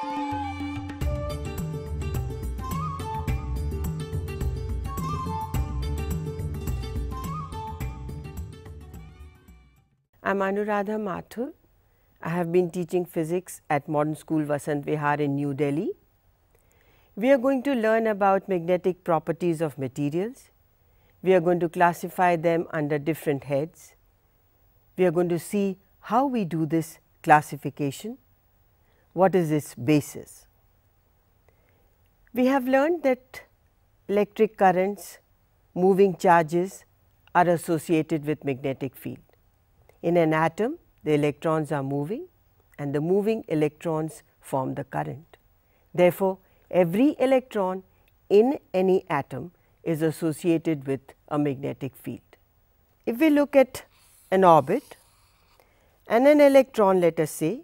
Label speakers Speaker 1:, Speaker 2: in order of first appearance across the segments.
Speaker 1: I'm Anuradha Mathur. I have been teaching physics at Modern School Vasant Vihar in New Delhi. We are going to learn about magnetic properties of materials. We are going to classify them under different heads. We are going to see how we do this classification what is its basis. We have learned that electric currents, moving charges are associated with magnetic field. In an atom, the electrons are moving and the moving electrons form the current. Therefore, every electron in any atom is associated with a magnetic field. If we look at an orbit and an electron let us say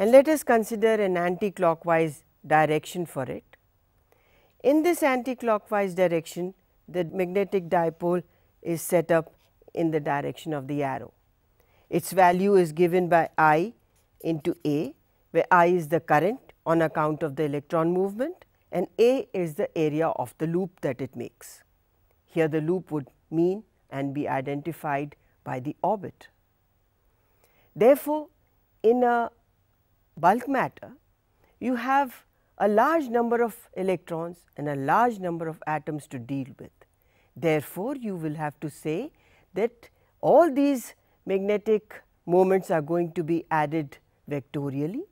Speaker 1: and let us consider an anti-clockwise direction for it. In this anti-clockwise direction, the magnetic dipole is set up in the direction of the arrow. Its value is given by I into A, where I is the current on account of the electron movement and A is the area of the loop that it makes. Here the loop would mean and be identified by the orbit. Therefore, in a bulk matter, you have a large number of electrons and a large number of atoms to deal with. Therefore, you will have to say that all these magnetic moments are going to be added vectorially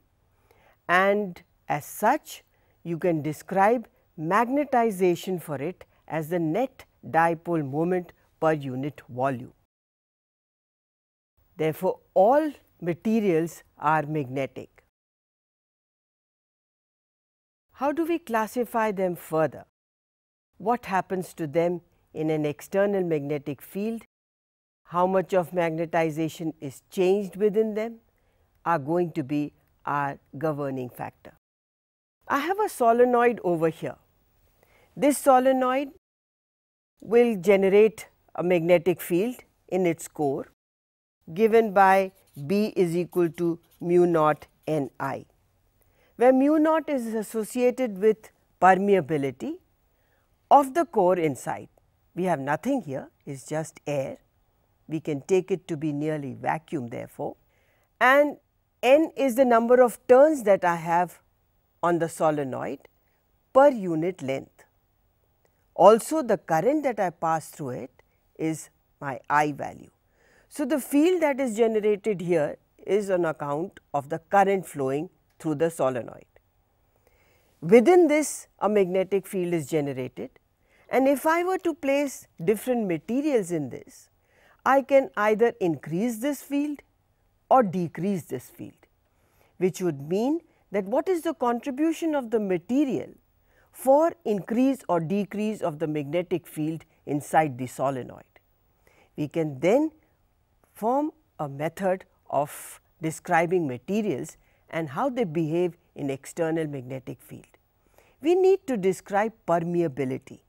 Speaker 1: and as such you can describe magnetization for it as the net dipole moment per unit volume. Therefore, all materials are magnetic how do we classify them further? What happens to them in an external magnetic field? How much of magnetization is changed within them are going to be our governing factor. I have a solenoid over here. This solenoid will generate a magnetic field in its core given by B is equal to mu naught N i where mu naught is associated with permeability of the core inside. We have nothing here, it is just air. We can take it to be nearly vacuum therefore. And n is the number of turns that I have on the solenoid per unit length. Also the current that I pass through it is my I value. So, the field that is generated here is on account of the current flowing through the solenoid. Within this a magnetic field is generated and if I were to place different materials in this, I can either increase this field or decrease this field, which would mean that what is the contribution of the material for increase or decrease of the magnetic field inside the solenoid. We can then form a method of describing materials and how they behave in external magnetic field. We need to describe permeability.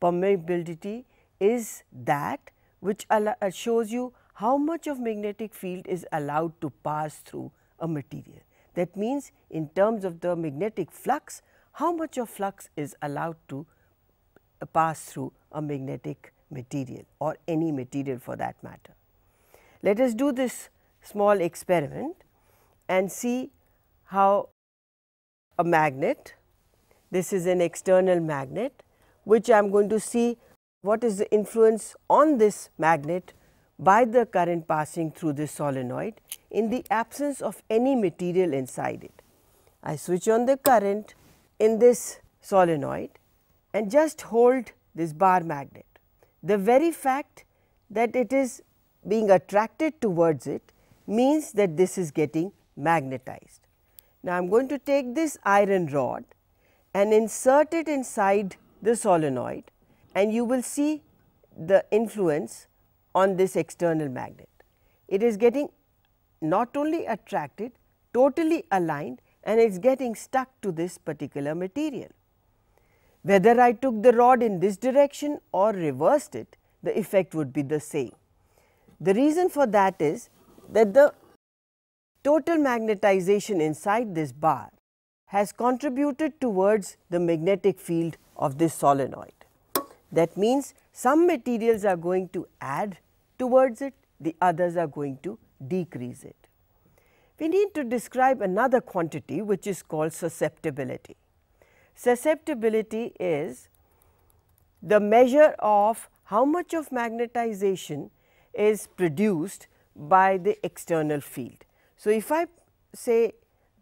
Speaker 1: Permeability is that which uh, shows you how much of magnetic field is allowed to pass through a material. That means, in terms of the magnetic flux, how much of flux is allowed to uh, pass through a magnetic material or any material for that matter. Let us do this small experiment and see how a magnet, this is an external magnet, which I am going to see what is the influence on this magnet by the current passing through this solenoid in the absence of any material inside it. I switch on the current in this solenoid and just hold this bar magnet. The very fact that it is being attracted towards it means that this is getting magnetized. Now, I am going to take this iron rod and insert it inside the solenoid and you will see the influence on this external magnet. It is getting not only attracted, totally aligned and it is getting stuck to this particular material. Whether I took the rod in this direction or reversed it, the effect would be the same. The reason for that is that the Total magnetization inside this bar has contributed towards the magnetic field of this solenoid. That means some materials are going to add towards it, the others are going to decrease it. We need to describe another quantity which is called susceptibility. Susceptibility is the measure of how much of magnetization is produced by the external field. So, if I say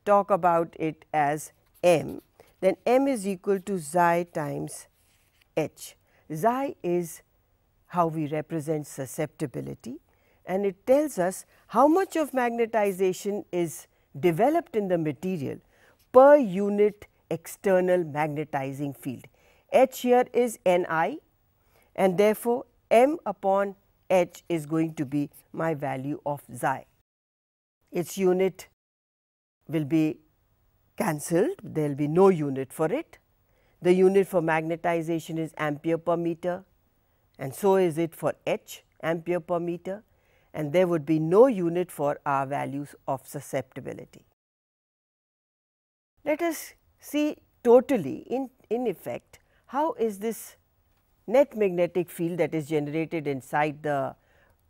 Speaker 1: talk about it as m, then m is equal to xi times h. Xi is how we represent susceptibility and it tells us how much of magnetization is developed in the material per unit external magnetizing field. H here is Ni and therefore, m upon h is going to be my value of xi its unit will be cancelled, there will be no unit for it. The unit for magnetization is ampere per meter and so is it for H ampere per meter and there would be no unit for R values of susceptibility. Let us see totally in, in effect how is this net magnetic field that is generated inside the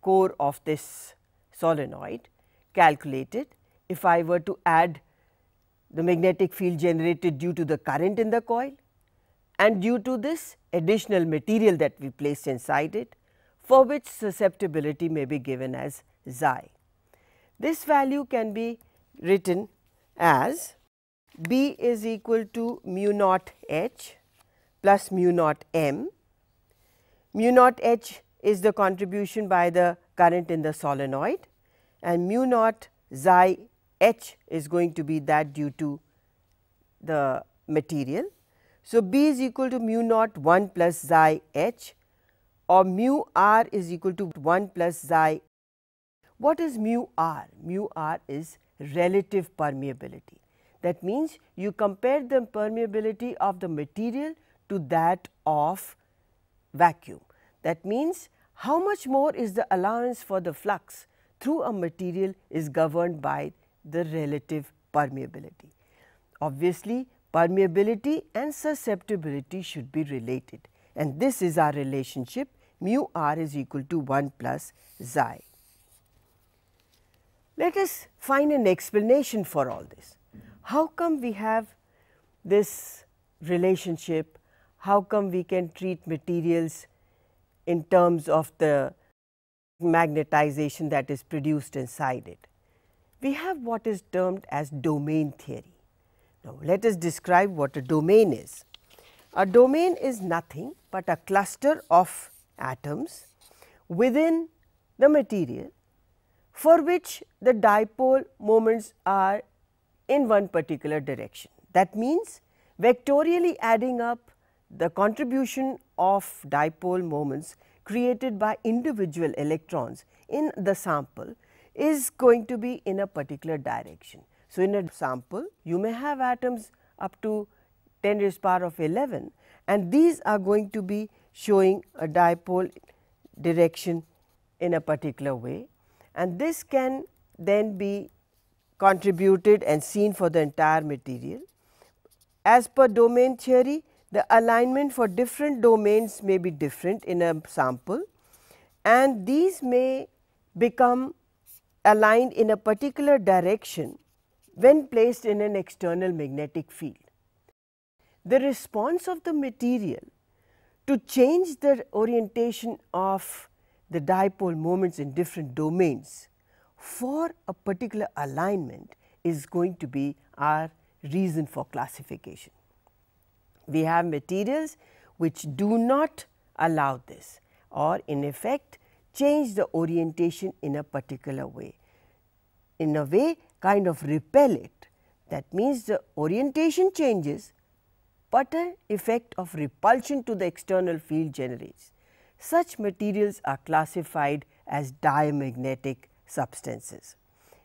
Speaker 1: core of this solenoid calculated. If I were to add the magnetic field generated due to the current in the coil and due to this additional material that we placed inside it for which susceptibility may be given as xi. This value can be written as B is equal to mu naught H plus mu naught M. Mu naught H is the contribution by the current in the solenoid and mu naught xi h is going to be that due to the material. So, B is equal to mu naught 1 plus xi h or mu r is equal to 1 plus xi. What is mu r? Mu r is relative permeability. That means, you compare the permeability of the material to that of vacuum. That means, how much more is the allowance for the flux through a material is governed by the relative permeability. Obviously, permeability and susceptibility should be related and this is our relationship mu r is equal to 1 plus xi. Let us find an explanation for all this. How come we have this relationship? How come we can treat materials in terms of the magnetization that is produced inside it. We have what is termed as domain theory. Now, let us describe what a domain is. A domain is nothing but a cluster of atoms within the material for which the dipole moments are in one particular direction. That means, vectorially adding up the contribution of dipole moments created by individual electrons in the sample is going to be in a particular direction. So, in a sample you may have atoms up to 10 raised power of 11 and these are going to be showing a dipole direction in a particular way and this can then be contributed and seen for the entire material. As per domain theory, the alignment for different domains may be different in a sample and these may become aligned in a particular direction when placed in an external magnetic field. The response of the material to change the orientation of the dipole moments in different domains for a particular alignment is going to be our reason for classification we have materials which do not allow this or in effect change the orientation in a particular way. In a way kind of repel it that means the orientation changes, but an effect of repulsion to the external field generates. Such materials are classified as diamagnetic substances.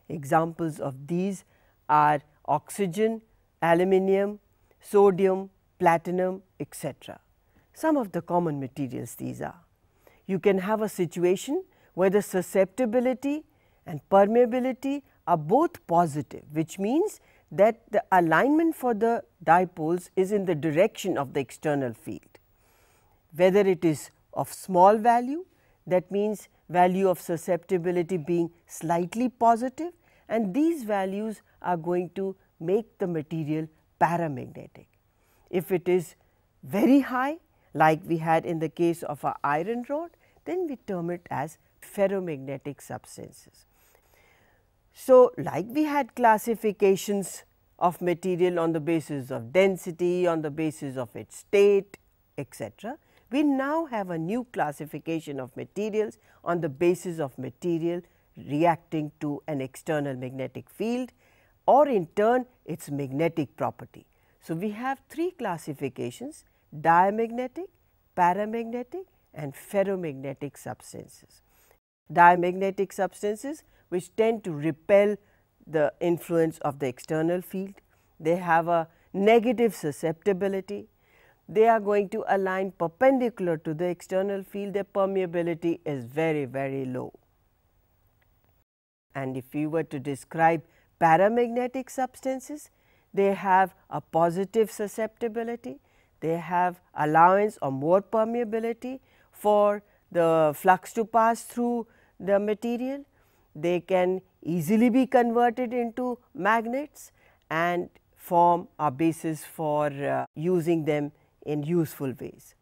Speaker 1: Examples of these are oxygen, aluminium, sodium, platinum, etc. Some of the common materials these are. You can have a situation where the susceptibility and permeability are both positive, which means that the alignment for the dipoles is in the direction of the external field. Whether it is of small value, that means value of susceptibility being slightly positive and these values are going to make the material paramagnetic. If it is very high, like we had in the case of our iron rod, then we term it as ferromagnetic substances. So, like we had classifications of material on the basis of density, on the basis of its state, etc., we now have a new classification of materials on the basis of material reacting to an external magnetic field or in turn its magnetic property. So, we have three classifications diamagnetic, paramagnetic and ferromagnetic substances. Diamagnetic substances which tend to repel the influence of the external field, they have a negative susceptibility, they are going to align perpendicular to the external field, their permeability is very, very low. And if we were to describe paramagnetic substances, they have a positive susceptibility, they have allowance or more permeability for the flux to pass through the material. They can easily be converted into magnets and form a basis for uh, using them in useful ways.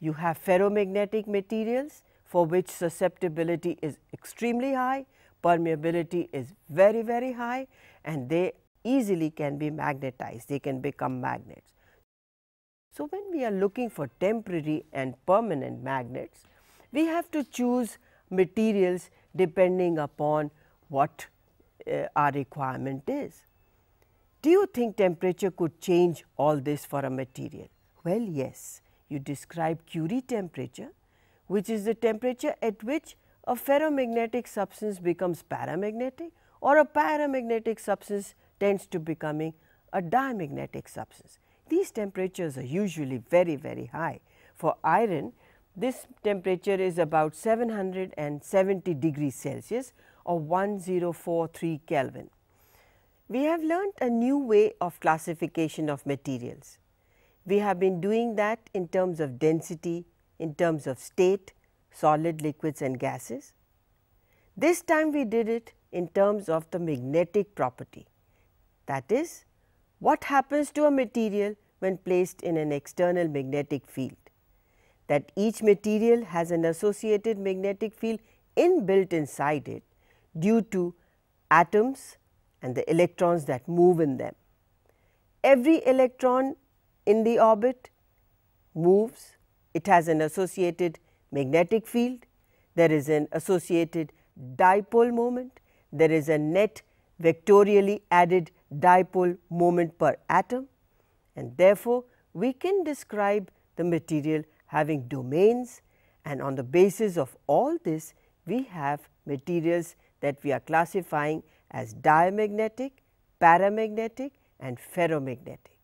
Speaker 1: You have ferromagnetic materials for which susceptibility is extremely high, permeability is very, very high and they easily can be magnetized, they can become magnets. So, when we are looking for temporary and permanent magnets, we have to choose materials depending upon what uh, our requirement is. Do you think temperature could change all this for a material? Well, yes. You describe Curie temperature, which is the temperature at which a ferromagnetic substance becomes paramagnetic or a paramagnetic substance tends to becoming a diamagnetic substance. These temperatures are usually very, very high. For iron, this temperature is about 770 degrees Celsius or 1043 Kelvin. We have learnt a new way of classification of materials. We have been doing that in terms of density, in terms of state, solid, liquids and gases. This time we did it in terms of the magnetic property. That is, what happens to a material when placed in an external magnetic field? That each material has an associated magnetic field inbuilt inside it due to atoms and the electrons that move in them. Every electron in the orbit moves, it has an associated magnetic field, there is an associated dipole moment, there is a net vectorially added dipole moment per atom and therefore, we can describe the material having domains and on the basis of all this we have materials that we are classifying as diamagnetic, paramagnetic and ferromagnetic.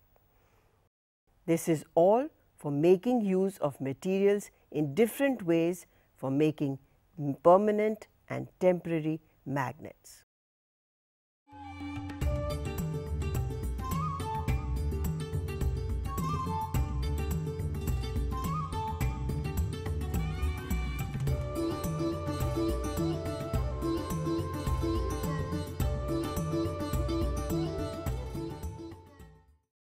Speaker 1: This is all for making use of materials in different ways for making permanent and temporary magnets.